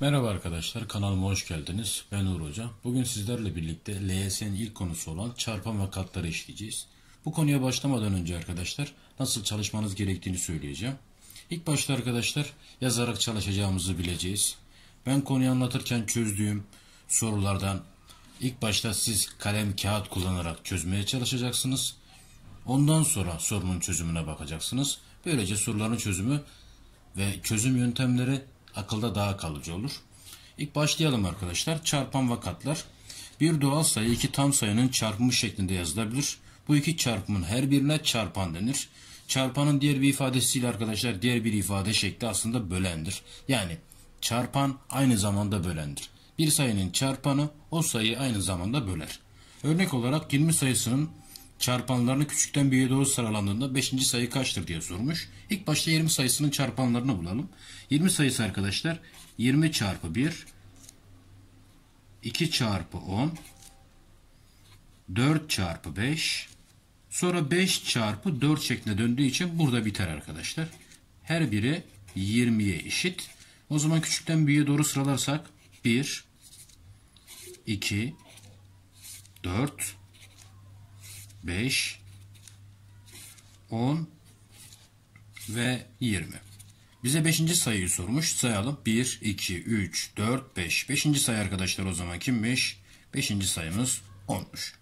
Merhaba arkadaşlar kanalıma hoş geldiniz. Ben Uğur Hoca. Bugün sizlerle birlikte LYS'nin ilk konusu olan çarpan ve katları işleyeceğiz. Bu konuya başlamadan önce arkadaşlar nasıl çalışmanız gerektiğini söyleyeceğim. İlk başta arkadaşlar yazarak çalışacağımızı bileceğiz. Ben konuyu anlatırken çözdüğüm sorulardan ilk başta siz kalem kağıt kullanarak çözmeye çalışacaksınız. Ondan sonra sorunun çözümüne bakacaksınız. Böylece soruların çözümü ve çözüm yöntemleri akılda daha kalıcı olur. İlk başlayalım arkadaşlar. Çarpan vakatlar. Bir doğal sayı iki tam sayının çarpımı şeklinde yazılabilir. Bu iki çarpımın her birine çarpan denir. Çarpanın diğer bir ifadesiyle arkadaşlar diğer bir ifade şekli aslında bölendir. Yani çarpan aynı zamanda bölendir. Bir sayının çarpanı o sayıyı aynı zamanda böler. Örnek olarak 20 sayısının çarpanlarını küçükten büyüğe doğru sıralandığında 5. sayı kaçtır diye sormuş. İlk başta 20 sayısının çarpanlarını bulalım. 20 sayısı arkadaşlar 20 çarpı 1 2 çarpı 10 4 çarpı 5 sonra 5 çarpı 4 şeklinde döndüğü için burada biter arkadaşlar. Her biri 20'ye eşit. O zaman küçükten büyüğe doğru sıralarsak 1 2 4 5, 10 ve 20. Bize 5. sayıyı sormuş. Sayalım. 1, 2, 3, 4, 5. 5. sayı arkadaşlar o zaman kimmiş? 5. sayımız 10'muş.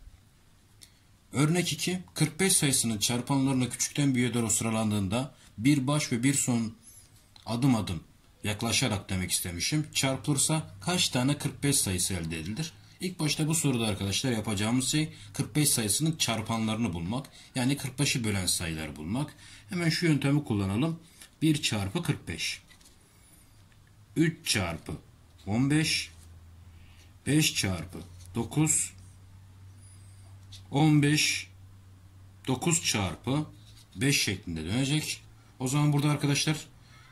Örnek 2. 45 sayısının çarpanlarına küçükten büyüğe o sıralandığında bir baş ve bir son adım adım yaklaşarak demek istemişim. Çarpılırsa kaç tane 45 sayısı elde edilir? İlk başta bu soruda arkadaşlar yapacağımız şey 45 sayısının çarpanlarını bulmak. Yani 45'i bölen sayılar bulmak. Hemen şu yöntemi kullanalım. 1 çarpı 45. 3 çarpı 15. 5 çarpı 9. 15. 9 çarpı 5 şeklinde dönecek. O zaman burada arkadaşlar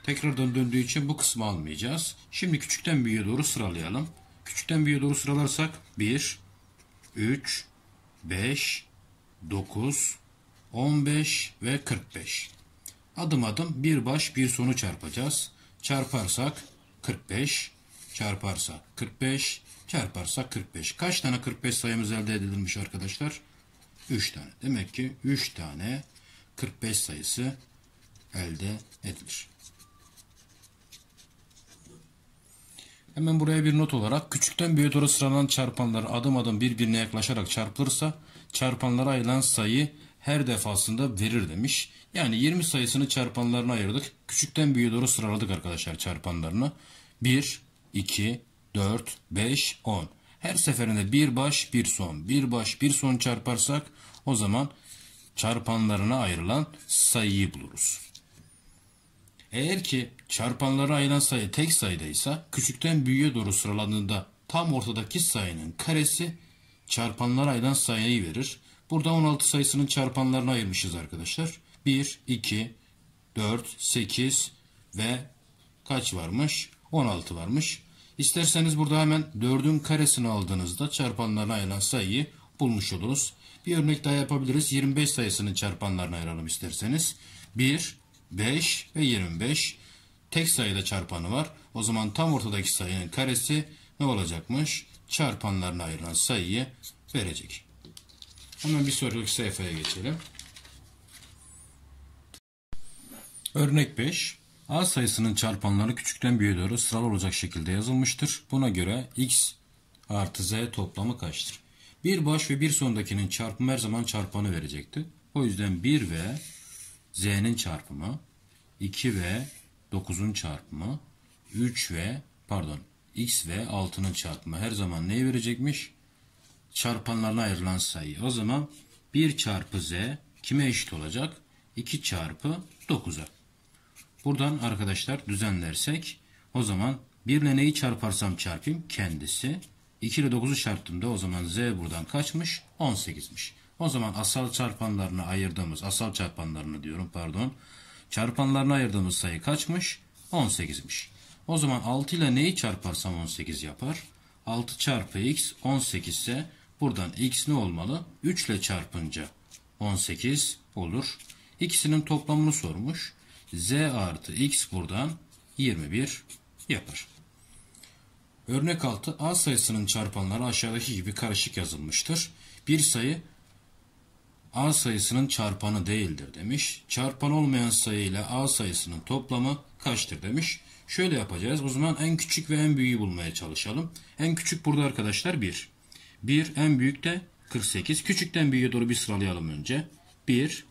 tekrardan döndüğü için bu kısmı almayacağız. Şimdi küçükten büyüğe doğru sıralayalım küçükten büyüğe doğru sıralarsak 1, 3, 5, 9, 15 ve 45. Adım adım bir baş bir sonu çarpacağız. Çarparsak 45, çarparsak 45, çarparsak 45. Kaç tane 45 sayımız elde edilmiş arkadaşlar? 3 tane. Demek ki 3 tane 45 sayısı elde edilir. Hemen buraya bir not olarak küçükten büyüğe doğru sıralanan çarpanlar adım adım birbirine yaklaşarak çarpılırsa çarpanlara ayrılan sayı her defasında verir demiş. Yani 20 sayısını çarpanlarına ayırdık. Küçükten büyüğe doğru sıraladık arkadaşlar çarpanlarını. 1, 2, 4, 5, 10. Her seferinde bir baş bir son bir baş bir son çarparsak o zaman çarpanlarına ayrılan sayıyı buluruz. Eğer ki çarpanlara ayrılan sayı tek sayıdaysa küçükten büyüğe doğru sıralandığında tam ortadaki sayının karesi çarpanlara ayrılan sayıyı verir. Burada 16 sayısının çarpanlarını ayırmışız arkadaşlar. 1, 2, 4, 8 ve kaç varmış? 16 varmış. İsterseniz burada hemen 4'ün karesini aldığınızda çarpanlarına ayrılan sayıyı bulmuş oluruz. Bir örnek daha yapabiliriz. 25 sayısının çarpanlarını ayıralım isterseniz. 1, 5 ve 25 tek sayıda çarpanı var. O zaman tam ortadaki sayının karesi ne olacakmış? Çarpanlarına ayrılan sayıyı verecek. Hemen bir sonraki sayfaya geçelim. Örnek 5. A sayısının çarpanları küçükten büyüğe doğru sıralı olacak şekilde yazılmıştır. Buna göre x artı z toplamı kaçtır? Bir baş ve bir sondakinin çarpımı her zaman çarpanı verecekti. O yüzden 1 ve z'nin çarpımı 2 ve 9'un çarpımı 3 ve pardon x ve 6'nın çarpımı her zaman neyi verecekmiş? Çarpanlarına ayrılan sayı. O zaman 1 çarpı z kime eşit olacak? 2 çarpı 9'a. Buradan arkadaşlar düzenlersek o zaman 1 ile neyi çarparsam çarpayım kendisi. 2 ile 9'u çarptığımda o zaman z buradan kaçmış? 18'miş. O zaman asal çarpanlarını ayırdığımız, asal çarpanlarını diyorum pardon. Çarpanlarını ayırdığımız sayı kaçmış? 18'miş. O zaman 6 ile neyi çarparsam 18 yapar? 6 çarpı x 18 ise buradan x ne olmalı? 3 ile çarpınca 18 olur. İkisinin toplamını sormuş. z artı x buradan 21 yapar. Örnek 6 A sayısının çarpanları aşağıdaki gibi karışık yazılmıştır. Bir sayı A sayısının çarpanı değildir demiş. Çarpan olmayan sayı ile A sayısının toplamı kaçtır demiş. Şöyle yapacağız. O zaman en küçük ve en büyüğü bulmaya çalışalım. En küçük burada arkadaşlar 1. 1 en büyük de 48. Küçükten büyüğe doğru bir sıralayalım önce. 1,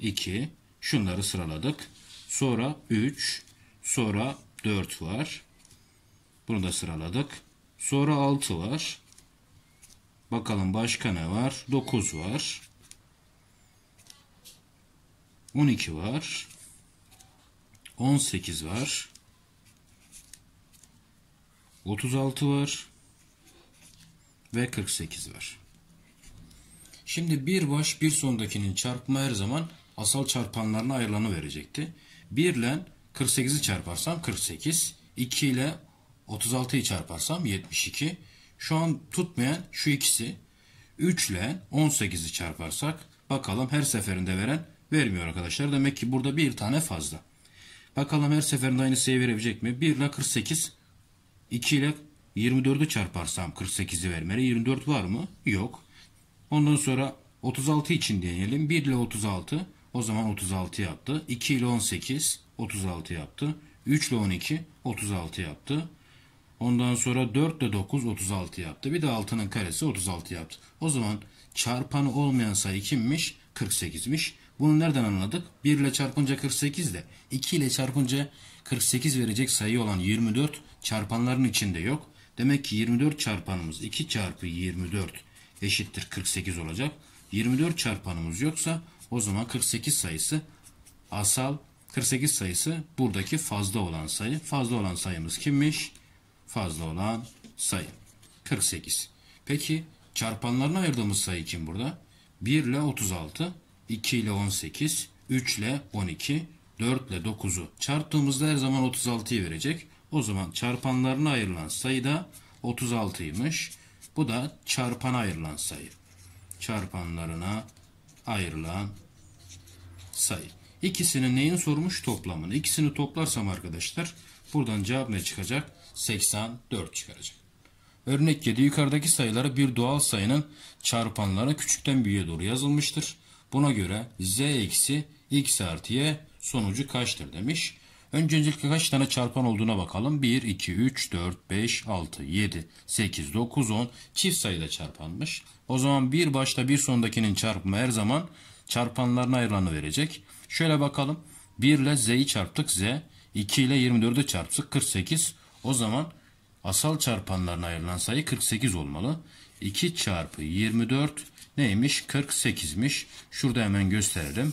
2, şunları sıraladık. Sonra 3, sonra 4 var. Bunu da sıraladık. Sonra 6 var. Bakalım başka ne var? 9 var. 12 var. 18 var. 36 var. Ve 48 var. Şimdi bir baş bir sondakinin çarpma her zaman asal çarpanlarına ayrılanı verecekti. 1 ile 48'i çarparsam 48. 2 ile 36'yı çarparsam 72. Şu an tutmayan şu ikisi. 3 ile 18'i çarparsak bakalım her seferinde veren Vermiyor arkadaşlar. Demek ki burada bir tane fazla. Bakalım her seferinde aynı sayı verebilecek mi? 1 ile 48. 2 ile 24'ü çarparsam 48'i vermeli. 24 var mı? Yok. Ondan sonra 36 için deneyelim. 1 ile 36. O zaman 36 yaptı. 2 ile 18. 36 yaptı. 3 ile 12. 36 yaptı. Ondan sonra 4 ile 9 36 yaptı. Bir de 6'nın karesi 36 yaptı. O zaman çarpanı olmayan sayı kimmiş? 48'miş. Bunu nereden anladık? 1 ile çarpınca 48 de 2 ile çarpınca 48 verecek sayı olan 24 çarpanların içinde yok. Demek ki 24 çarpanımız 2 çarpı 24 eşittir 48 olacak. 24 çarpanımız yoksa o zaman 48 sayısı asal 48 sayısı buradaki fazla olan sayı. Fazla olan sayımız kimmiş? Fazla olan sayı. 48. Peki çarpanlarına ayırdığımız sayı kim burada? 1 ile 36. 2 ile 18, 3 ile 12, 4 ile 9'u çarptığımızda her zaman 36'yı verecek. O zaman çarpanlarına ayrılan sayı da 36'ymış. Bu da çarpana ayrılan sayı. Çarpanlarına ayrılan sayı. İkisini neyin sormuş? Toplamını. İkisini toplarsam arkadaşlar buradan cevap ne çıkacak? 84 çıkaracak. Örnek 7 yukarıdaki sayıları bir doğal sayının çarpanları küçükten büyüğe doğru yazılmıştır. Buna göre z eksi x artı y sonucu kaçtır demiş. Önce Öncelikle kaç tane çarpan olduğuna bakalım. 1, 2, 3, 4, 5, 6, 7, 8, 9, 10 çift sayıda çarpanmış. O zaman bir başta bir sondakinin çarpımı her zaman çarpanlarına ayrılanı verecek. Şöyle bakalım. 1 ile z'yi çarptık z. 2 ile 24'ü çarptık 48. O zaman asal çarpanlarına ayrılan sayı 48 olmalı. 2 çarpı 24 neymiş? 48'miş. Şurada hemen gösterelim.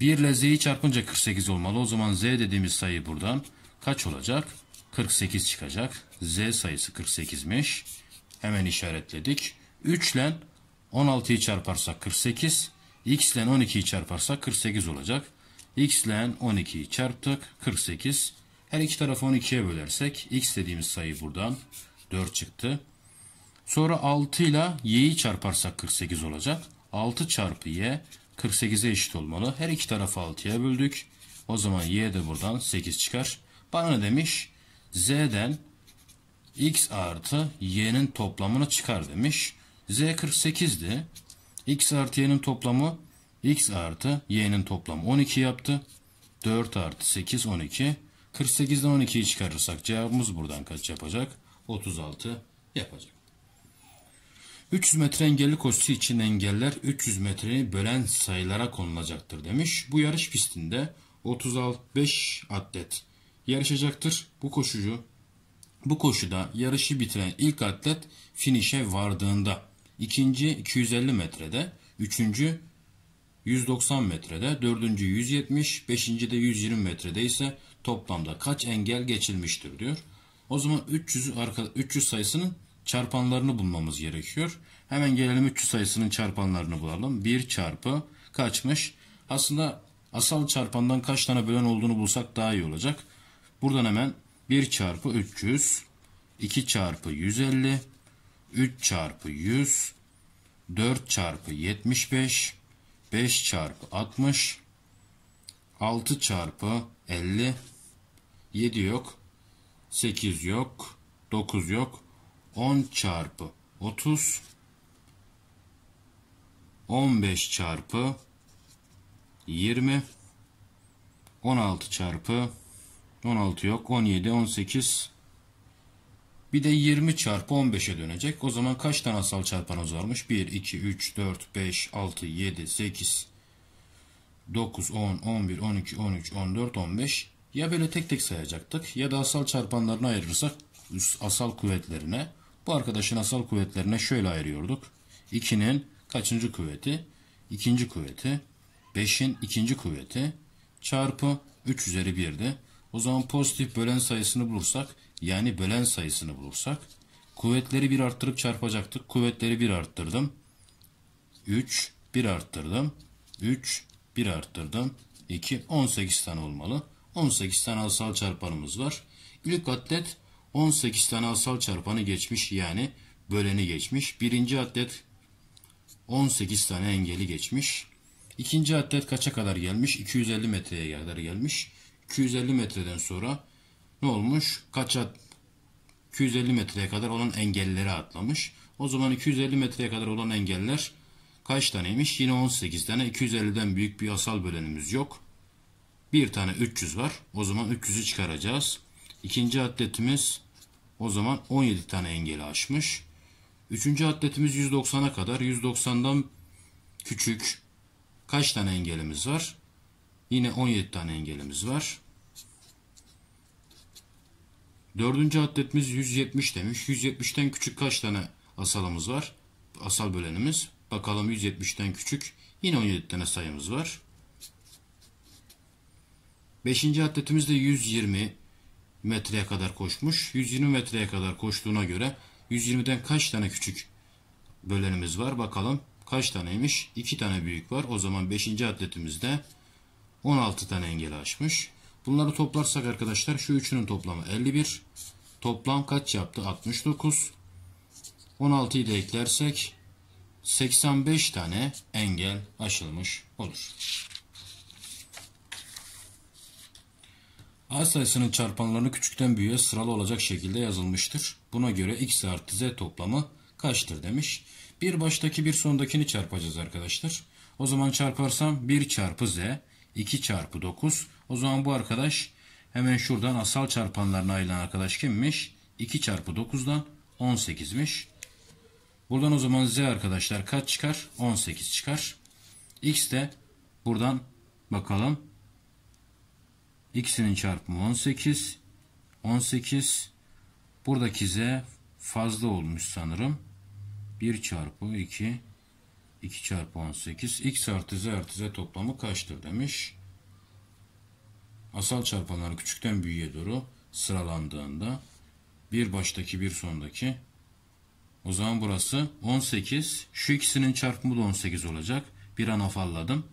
1 ile z'yi çarpınca 48 olmalı. O zaman z dediğimiz sayı buradan kaç olacak? 48 çıkacak. z sayısı 48'miş. Hemen işaretledik. 3 ile 16'yı çarparsak 48. x ile 12'yi çarparsak 48 olacak. x ile 12'yi çarptık. 48. Her iki tarafı 12'ye bölersek x dediğimiz sayı buradan 4 çıktı. Sonra 6 ile y'yi çarparsak 48 olacak. 6 çarpı y 48'e eşit olmalı. Her iki tarafı 6'ya böldük. O zaman y de buradan 8 çıkar. Bana ne demiş? z'den x artı y'nin toplamını çıkar demiş. z 48'di. x artı y'nin toplamı x artı y'nin toplamı 12 yaptı. 4 artı 8 12. 48'den 12'yi çıkarırsak cevabımız buradan kaç yapacak? 36 yapacak. 300 metre engelli koşusu için engeller 300 metreyi bölen sayılara konulacaktır demiş. Bu yarış pistinde 35 atlet yarışacaktır. Bu koşucu bu koşuda yarışı bitiren ilk atlet finişe vardığında ikinci 250 metrede, üçüncü 190 metrede, dördüncü 170, beşinci de 120 metrede ise toplamda kaç engel geçilmiştir diyor. O zaman 300 300 sayısının çarpanlarını bulmamız gerekiyor. Hemen gelelim 300 sayısının çarpanlarını bulalım. 1 çarpı kaçmış? Aslında asal çarpandan kaç tane bölen olduğunu bulsak daha iyi olacak. Buradan hemen 1 çarpı 300, 2 çarpı 150, 3 çarpı 100, 4 çarpı 75, 5 çarpı 60, 6 çarpı 50, 7 yok, 8 yok, 9 yok, 10 çarpı 30 15 çarpı 20 16 çarpı 16 yok 17 18 bir de 20 çarpı 15'e dönecek. O zaman kaç tane asal çarpanımız varmış? 1, 2, 3, 4, 5, 6, 7, 8, 9, 10, 11, 12, 13, 14, 15. Ya böyle tek tek sayacaktık ya da asal çarpanlarını ayırırsak asal kuvvetlerine bu arkadaşın asal kuvvetlerine şöyle ayırıyorduk. 2'nin kaçıncı kuvveti? İkinci kuvveti. 5'in ikinci kuvveti çarpı 3 üzeri 1'di. O zaman pozitif bölen sayısını bulursak yani bölen sayısını bulursak kuvvetleri 1 arttırıp çarpacaktık. Kuvvetleri 1 arttırdım. 3 1 arttırdım. 3 1 arttırdım. 2 18 tane olmalı. 18 tane asal çarpanımız var. İlk atlet 18 tane asal çarpanı geçmiş yani böleni geçmiş. Birinci atlet 18 tane engeli geçmiş. İkinci atlet kaça kadar gelmiş? 250 metreye kadar gelmiş. 250 metreden sonra ne olmuş? Kaç at 250 metreye kadar olan engelleri atlamış. O zaman 250 metreye kadar olan engeller kaç taneymiş? Yine 18 tane. 250'den büyük bir asal bölenimiz yok. Bir tane 300 var. O zaman 300'ü çıkaracağız. İkinci atletimiz o zaman 17 tane engeli aşmış. Üçüncü atletimiz 190'a kadar. 190'dan küçük kaç tane engelimiz var? Yine 17 tane engelimiz var. Dördüncü atletimiz 170 demiş. 170'ten küçük kaç tane asalımız var? Asal bölenimiz. Bakalım 170'ten küçük. Yine 17 tane sayımız var. Beşinci atletimiz de 120 metreye kadar koşmuş. 120 metreye kadar koştuğuna göre 120'den kaç tane küçük bölenimiz var bakalım. Kaç taneymiş? 2 tane büyük var. O zaman 5. atletimizde 16 tane engel açmış. Bunları toplarsak arkadaşlar şu üçünün toplamı 51. Toplam kaç yaptı? 69. 16'yı da eklersek 85 tane engel aşılmış olur. A sayısının çarpanlarını küçükten büyüğe sıralı olacak şekilde yazılmıştır. Buna göre x artı z toplamı kaçtır demiş. Bir baştaki bir sondakini çarpacağız arkadaşlar. O zaman çarparsam 1 çarpı z, 2 çarpı 9. O zaman bu arkadaş hemen şuradan asal çarpanlarına ayrılan arkadaş kimmiş? 2 çarpı 9'dan 18'miş. Buradan o zaman z arkadaşlar kaç çıkar? 18 çıkar. x de buradan bakalım ikisinin çarpımı 18 18 buradaki z fazla olmuş sanırım 1 çarpı 2 2 çarpı 18 x artı z artı z toplamı kaçtır demiş asal çarpanlar küçükten büyüğe doğru sıralandığında bir baştaki bir sondaki o zaman burası 18 şu ikisinin çarpımı da 18 olacak bir an afalladım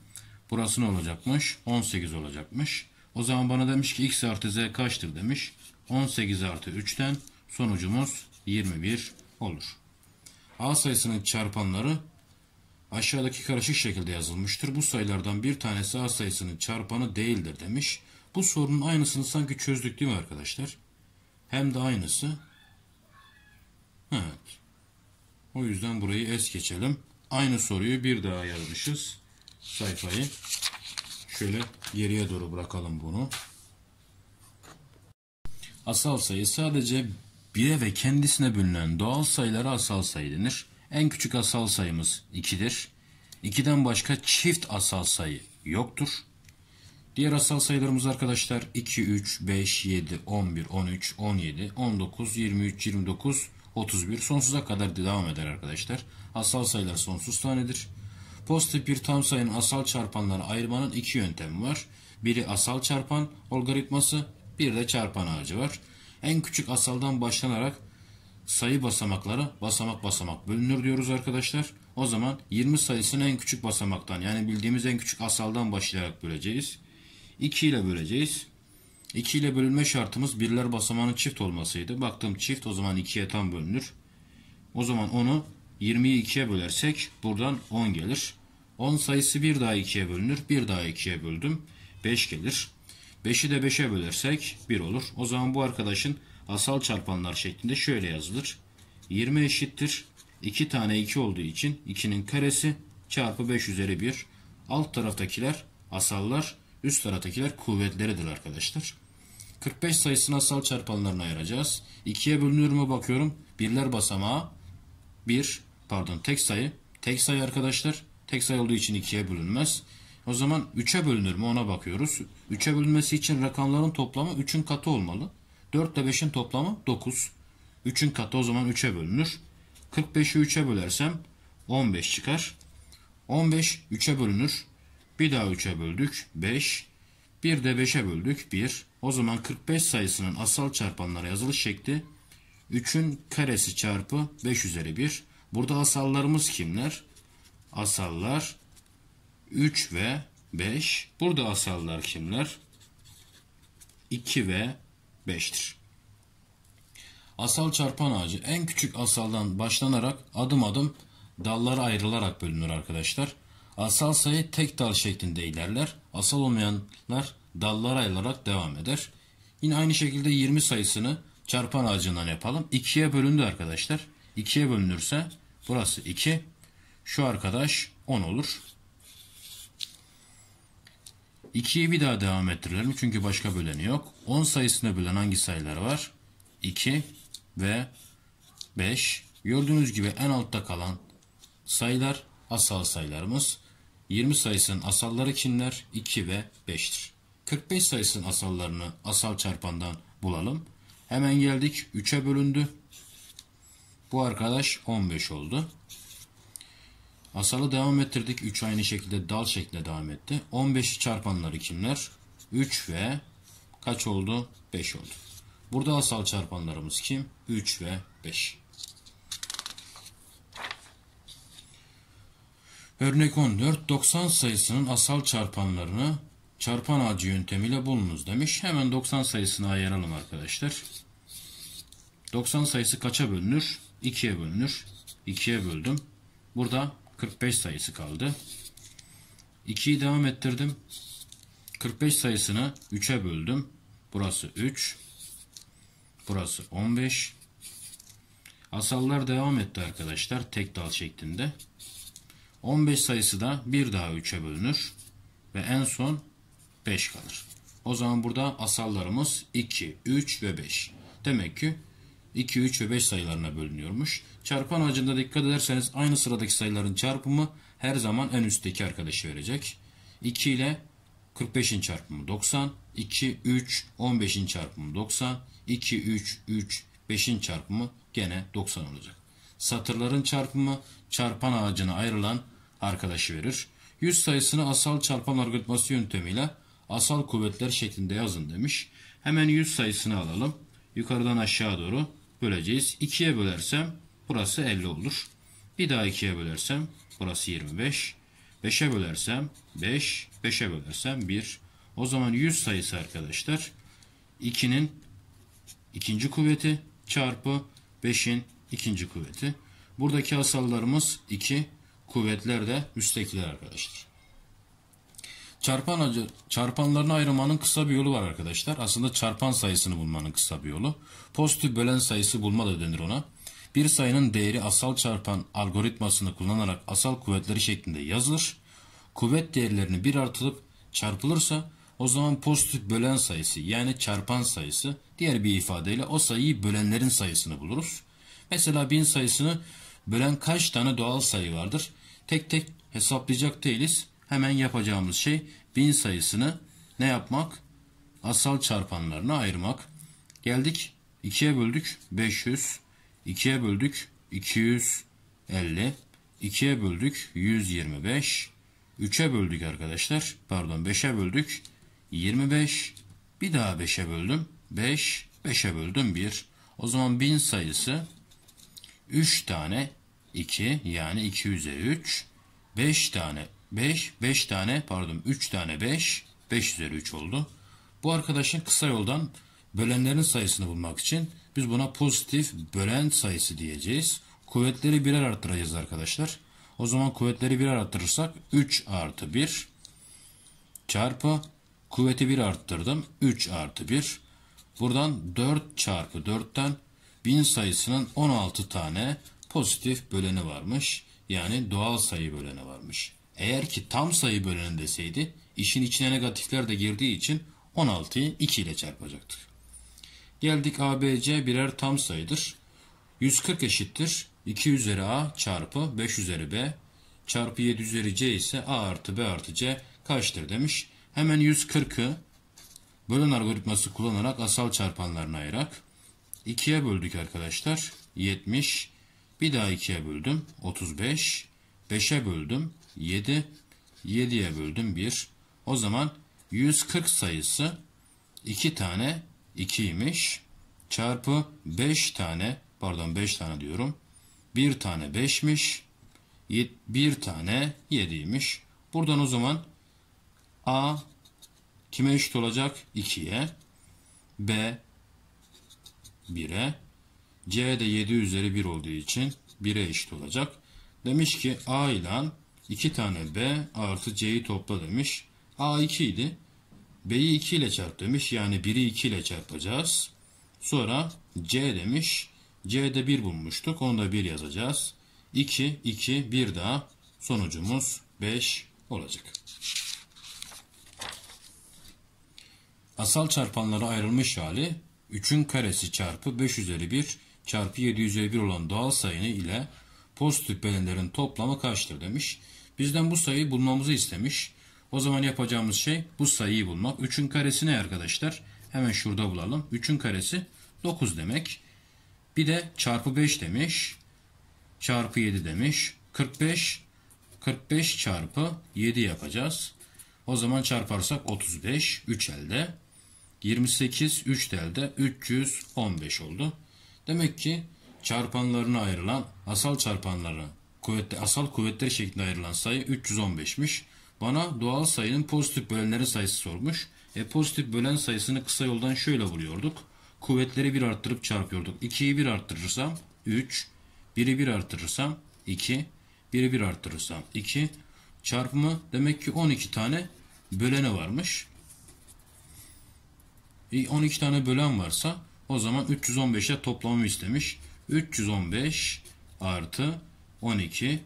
burası ne olacakmış 18 olacakmış o zaman bana demiş ki x artı z kaçtır demiş. 18 artı 3'ten sonucumuz 21 olur. A sayısının çarpanları aşağıdaki karışık şekilde yazılmıştır. Bu sayılardan bir tanesi A sayısının çarpanı değildir demiş. Bu sorunun aynısını sanki çözdük değil mi arkadaşlar? Hem de aynısı. Evet. O yüzden burayı es geçelim. Aynı soruyu bir daha yazmışız sayfayı. Şöyle geriye doğru bırakalım bunu. Asal sayı sadece bire ve kendisine bölünen doğal sayılara asal sayı denir. En küçük asal sayımız 2'dir. 2'den başka çift asal sayı yoktur. Diğer asal sayılarımız arkadaşlar 2, 3, 5, 7, 11, 13, 17, 19, 23, 29, 31 sonsuza kadar devam eder arkadaşlar. Asal sayılar sonsuz tanedir. Post bir tam sayının asal çarpanlarını ayırmanın iki yöntemi var. Biri asal çarpan algoritması, bir de çarpan ağacı var. En küçük asaldan başlanarak sayı basamakları basamak basamak bölünür diyoruz arkadaşlar. O zaman 20 sayısını en küçük basamaktan yani bildiğimiz en küçük asaldan başlayarak böleceğiz. 2 ile böleceğiz. 2 ile bölünme şartımız birler basamağının çift olmasıydı. Baktım çift o zaman 2'ye tam bölünür. O zaman onu 20'yi 2'ye bölersek buradan 10 gelir. 10 sayısı bir daha 2'ye bölünür. Bir daha 2'ye böldüm. 5 gelir. 5'i de 5'e bölersek 1 olur. O zaman bu arkadaşın asal çarpanlar şeklinde şöyle yazılır. 20 eşittir. 2 tane 2 olduğu için 2'nin karesi çarpı 5 üzeri 1. Alt taraftakiler asallar, üst taraftakiler kuvvetleridir arkadaşlar. 45 sayısını asal çarpanlarına ayıracağız. 2'ye bölünür mü bakıyorum. Birler basamağı 1, pardon tek sayı. Tek sayı arkadaşlar. Tek sayı olduğu için 2'ye bölünmez. O zaman 3'e bölünür mü ona bakıyoruz. 3'e bölünmesi için rakamların toplamı 3'ün katı olmalı. 4 ile 5'in toplamı 9. 3'ün katı o zaman 3'e bölünür. 45'i 3'e bölersem 15 çıkar. 15 3'e bölünür. Bir daha 3'e böldük 5. Bir de 5'e böldük 1. O zaman 45 sayısının asal çarpanlara yazılış şekli 3'ün karesi çarpı 5 üzeri 1. Burada asallarımız kimler? Asallar 3 ve 5. Burada asallar kimler? 2 ve 5'tir. Asal çarpan ağacı en küçük asaldan başlanarak adım adım dallara ayrılarak bölünür arkadaşlar. Asal sayı tek dal şeklinde ilerler. Asal olmayanlar dallara ayrılarak devam eder. Yine aynı şekilde 20 sayısını çarpan ağacından yapalım. 2'ye bölündü arkadaşlar. 2'ye bölünürse Burası 2. Şu arkadaş 10 olur. 2'ye bir daha devam ettiririm çünkü başka böleni yok. 10 sayısına bölen hangi sayılar var? 2 ve 5. Gördüğünüz gibi en altta kalan sayılar asal sayılarımız. 20 sayısının asalları kimler? 2 ve 5'tir. 45 sayısının asallarını asal çarpandan bulalım. Hemen geldik 3'e bölündü. Bu arkadaş 15 oldu. Asalı devam ettirdik. 3 aynı şekilde dal şeklinde devam etti. 15'i çarpanları kimler? 3 ve kaç oldu? 5 oldu. Burada asal çarpanlarımız kim? 3 ve 5. Örnek 14. 90 sayısının asal çarpanlarını çarpan ağacı yöntemiyle bulunuz demiş. Hemen 90 sayısını ayıralım arkadaşlar. 90 sayısı kaça bölünür? 2'ye bölünür. 2'ye böldüm. Burada 45 sayısı kaldı. 2'yi devam ettirdim. 45 sayısını 3'e böldüm. Burası 3. Burası 15. Asallar devam etti arkadaşlar. Tek dal şeklinde. 15 sayısı da bir daha 3'e bölünür. Ve en son 5 kalır. O zaman burada asallarımız 2, 3 ve 5. Demek ki 2, 3 ve 5 sayılarına bölünüyormuş. Çarpan ağacında dikkat ederseniz aynı sıradaki sayıların çarpımı her zaman en üstteki arkadaşı verecek. 2 ile 45'in çarpımı 90, 2, 3, 15'in çarpımı 90, 2, 3, 3, 5'in çarpımı gene 90 olacak. Satırların çarpımı çarpan ağacına ayrılan arkadaşı verir. 100 sayısını asal çarpan algoritması yöntemiyle asal kuvvetler şeklinde yazın demiş. Hemen 100 sayısını alalım. Yukarıdan aşağı doğru böleceğiz. 2'ye bölersem burası 50 olur. Bir daha 2'ye bölersem burası 25. 5'e bölersem 5. 5'e bölersem 1. O zaman 100 sayısı arkadaşlar 2'nin ikinci kuvveti çarpı 5'in ikinci kuvveti. Buradaki asallarımız 2 kuvvetler de müstekil arkadaşlar. Çarpan acı, çarpanlarını ayırmanın kısa bir yolu var arkadaşlar. Aslında çarpan sayısını bulmanın kısa bir yolu. Pozitif bölen sayısı bulma da denir ona. Bir sayının değeri asal çarpan algoritmasını kullanarak asal kuvvetleri şeklinde yazılır. Kuvvet değerlerini bir artılıp çarpılırsa o zaman pozitif bölen sayısı yani çarpan sayısı diğer bir ifadeyle o sayıyı bölenlerin sayısını buluruz. Mesela 1000 sayısını bölen kaç tane doğal sayı vardır? Tek tek hesaplayacak değiliz. Hemen yapacağımız şey bin sayısını ne yapmak? Asal çarpanlarına ayırmak. Geldik 2'ye böldük 500, 2'ye böldük 250, 2'ye böldük 125, 3'e böldük arkadaşlar. Pardon 5'e böldük 25, bir daha 5'e böldüm 5, 5'e böldüm 1. O zaman 1000 sayısı 3 tane 2 yani 2 üzeri 3, 5 tane 5, 5 tane pardon 3 tane 5, 5 üzeri 3 oldu. Bu arkadaşın kısa yoldan bölenlerin sayısını bulmak için biz buna pozitif bölen sayısı diyeceğiz. Kuvvetleri birer arttıracağız arkadaşlar. O zaman kuvvetleri birer arttırırsak 3 artı 1 çarpı kuvveti 1 arttırdım. 3 artı 1. Buradan 4 çarpı 4'ten 1000 sayısının 16 tane pozitif böleni varmış. Yani doğal sayı böleni varmış. Eğer ki tam sayı böleni deseydi işin içine negatifler de girdiği için 16'yı 2 ile çarpacaktık. Geldik ABC birer tam sayıdır. 140 eşittir 2 üzeri A çarpı 5 üzeri B çarpı 7 üzeri C ise A artı B artı C kaçtır demiş. Hemen 140'ı bölün algoritması kullanarak asal çarpanlarına ayırarak 2'ye böldük arkadaşlar. 70 bir daha 2'ye böldüm 35 5'e böldüm 7, 7'ye böldüm 1. O zaman 140 sayısı 2 tane 2'ymiş. Çarpı 5 tane pardon 5 tane diyorum. 1 tane 5'miş. 1 tane 7'ymiş. Buradan o zaman A kime eşit olacak? 2'ye. B 1'e. C de 7 üzeri 1 olduğu için 1'e eşit olacak. Demiş ki A ile 2 tane B artı C'yi topla demiş. A 2 idi. B'yi 2 ile çarp demiş. Yani 1'i 2 ile çarpacağız. Sonra C demiş. C'de 1 bulmuştuk. onda 1 yazacağız. 2, 2, 1 daha. Sonucumuz 5 olacak. Asal çarpanlara ayrılmış hali 3'ün karesi çarpı 5 üzeri 1 çarpı 7 üzeri 1 olan doğal sayını ile pozitif beğenilerin toplamı kaçtır demiş. Bizden bu sayıyı bulmamızı istemiş. O zaman yapacağımız şey bu sayıyı bulmak. 3'ün karesi ne arkadaşlar? Hemen şurada bulalım. 3'ün karesi 9 demek. Bir de çarpı 5 demiş. Çarpı 7 demiş. 45 45 çarpı 7 yapacağız. O zaman çarparsak 35 3 elde. 28 3 elde 315 oldu. Demek ki çarpanlarına ayrılan asal çarpanların kuvvetli, asal kuvvetleri şeklinde ayrılan sayı 315'miş. Bana doğal sayının pozitif bölenleri sayısı sormuş. E pozitif bölen sayısını kısa yoldan şöyle buluyorduk. Kuvvetleri bir arttırıp çarpıyorduk. 2'yi bir arttırırsam 3, 1'i bir arttırırsam 2, 1'i bir arttırırsam 2. Çarpımı demek ki 12 tane bölene varmış. 12 e, tane bölen varsa o zaman 315'e toplamamı istemiş. 315 artı 12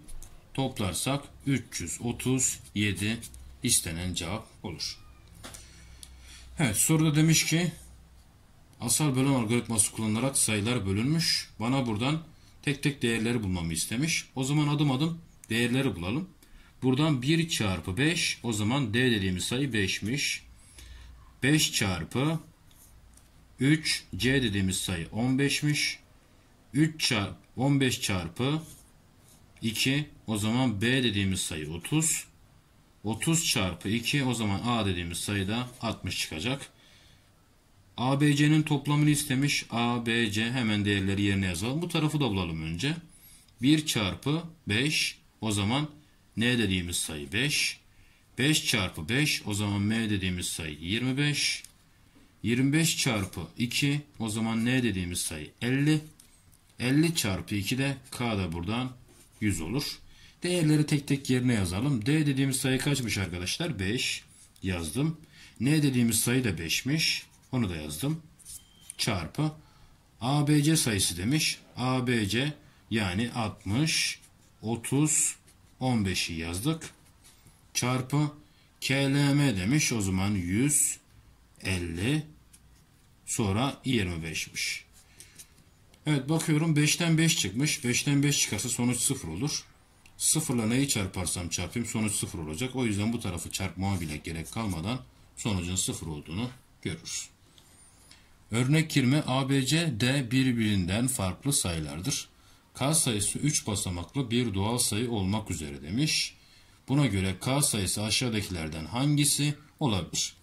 toplarsak 337 istenen cevap olur. Evet soruda demiş ki asal bölüm algoritması kullanarak sayılar bölünmüş. Bana buradan tek tek değerleri bulmamı istemiş. O zaman adım adım değerleri bulalım. Buradan 1 çarpı 5 o zaman D dediğimiz sayı 5'miş. 5 çarpı 3 C dediğimiz sayı 15'miş. 3 çarp 15 çarpı 2 o zaman B dediğimiz sayı 30. 30 çarpı 2 o zaman A dediğimiz sayı da 60 çıkacak. ABC'nin toplamını istemiş. ABC hemen değerleri yerine yazalım. Bu tarafı da bulalım önce. 1 çarpı 5 o zaman N dediğimiz sayı 5. 5 çarpı 5 o zaman M dediğimiz sayı 25. 25 çarpı 2 o zaman N dediğimiz sayı 50. 50 çarpı 2 de k da buradan 100 olur. Değerleri tek tek yerine yazalım. D dediğimiz sayı kaçmış arkadaşlar? 5 yazdım. N dediğimiz sayı da 5'miş. Onu da yazdım. Çarpı ABC sayısı demiş. ABC yani 60, 30, 15'i yazdık. Çarpı KLM demiş. O zaman 100, 50 sonra 25'miş. Evet bakıyorum 5'ten 5 çıkmış. 5'ten 5 çıkarsa sonuç 0 olur. Sıfırla neyi çarparsam çarpayım sonuç 0 olacak. O yüzden bu tarafı çarpmama bile gerek kalmadan sonucun 0 olduğunu görürüz. Örnek 20 ABC D birbirinden farklı sayılardır. K sayısı 3 basamaklı bir doğal sayı olmak üzere demiş. Buna göre K sayısı aşağıdakilerden hangisi olabilir?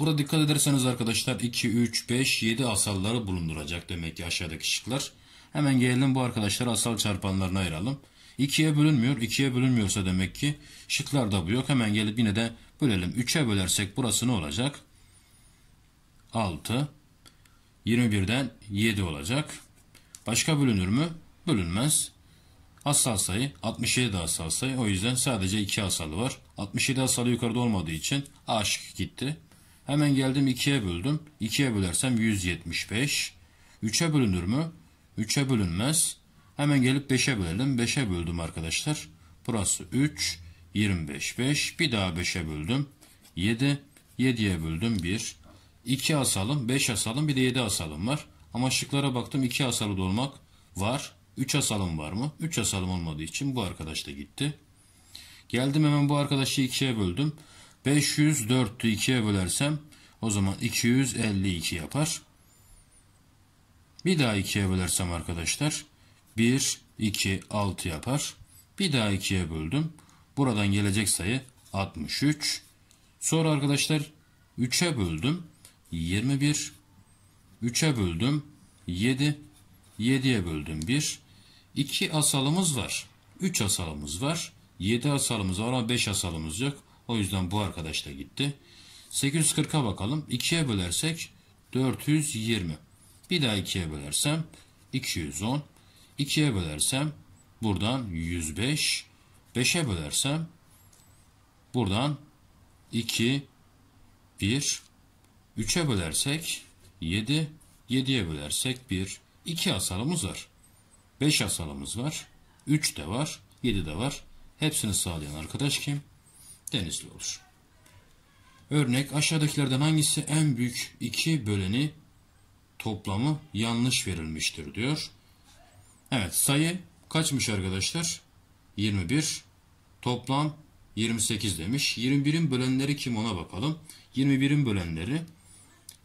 Burada dikkat ederseniz arkadaşlar 2, 3, 5, 7 asalları bulunduracak demek ki aşağıdaki şıklar. Hemen gelelim bu arkadaşlar asal çarpanlarına ayıralım. 2'ye bölünmüyor. 2'ye bölünmüyorsa demek ki şıklarda bu yok. Hemen gelip yine de bölelim. 3'e bölersek burası ne olacak? 6. 21'den 7 olacak. Başka bölünür mü? Bölünmez. Asal sayı 67 asal sayı. O yüzden sadece 2 asalı var. 67 asalı yukarıda olmadığı için A şıkkı gitti. Hemen geldim 2'ye böldüm. 2'ye bölersem 175. 3'e bölünür mü? 3'e bölünmez. Hemen gelip 5'e böldüm. 5'e böldüm arkadaşlar. Burası 3, 25, 5. Bir daha 5'e böldüm. 7, 7'ye böldüm 1. 2 asalım, 5 asalım, bir de 7 asalım var. Ama şıklara baktım 2 asalı dolmak var. 3 asalım var mı? 3 asalım olmadığı için bu arkadaş da gitti. Geldim hemen bu arkadaşı 2'ye böldüm. 504'tü 2'ye bölersem o zaman 252 yapar. Bir daha 2'ye bölersem arkadaşlar 1, 2, 6 yapar. Bir daha 2'ye böldüm. Buradan gelecek sayı 63. Sonra arkadaşlar 3'e böldüm. 21. 3'e böldüm. 7. 7'ye böldüm 1. 2 asalımız var. 3 asalımız var. 7 asalımız var ama 5 asalımız yok. O yüzden bu arkadaş da gitti. 840'a bakalım. 2'ye bölersek 420. Bir daha 2'ye bölersem 210. 2'ye bölersem buradan 105. 5'e bölersem buradan 2, 1. 3'e bölersek 7. 7'ye bölersek 1. 2 asalımız var. 5 asalımız var. 3 de var. 7 de var. Hepsini sağlayan arkadaş kim? denizli olur. Örnek aşağıdakilerden hangisi en büyük iki böleni toplamı yanlış verilmiştir diyor. Evet sayı kaçmış arkadaşlar? 21 toplam 28 demiş. 21'in bölenleri kim ona bakalım. 21'in bölenleri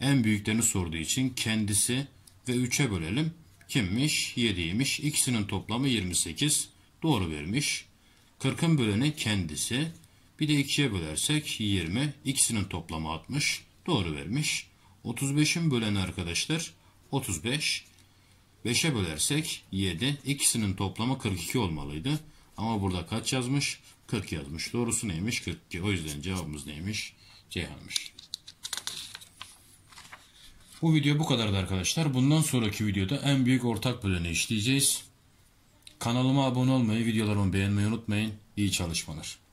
en büyüklerini sorduğu için kendisi ve 3'e bölelim. Kimmiş? 7'ymiş. İkisinin toplamı 28. Doğru vermiş. 40'ın böleni kendisi. Bir de 2'ye bölersek 20. ikisinin toplamı 60. Doğru vermiş. 35'in bölen arkadaşlar 35. 5'e bölersek 7. ikisinin toplamı 42 olmalıydı. Ama burada kaç yazmış? 40 yazmış. Doğrusu neymiş? 42. O yüzden cevabımız neymiş? Ceyhan'mış. Bu video bu kadardı arkadaşlar. Bundan sonraki videoda en büyük ortak böleni işleyeceğiz. Kanalıma abone olmayı, videolarımı beğenmeyi unutmayın. İyi çalışmalar.